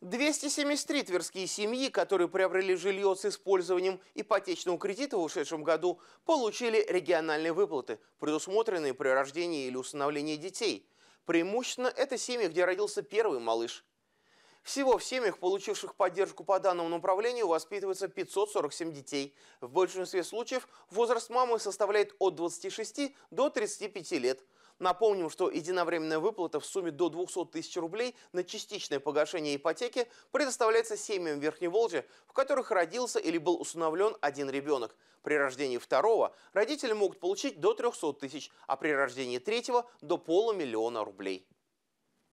273 тверские семьи, которые приобрели жилье с использованием ипотечного кредита в ушедшем году, получили региональные выплаты, предусмотренные при рождении или усыновлении детей. Преимущественно это семьи, где родился первый малыш. Всего в семьях, получивших поддержку по данному направлению, воспитывается 547 детей. В большинстве случаев возраст мамы составляет от 26 до 35 лет – Напомним, что единовременная выплата в сумме до 200 тысяч рублей на частичное погашение ипотеки предоставляется семьям Верхней Волжи, в которых родился или был усыновлен один ребенок. При рождении второго родители могут получить до 300 тысяч, а при рождении третьего – до полумиллиона рублей.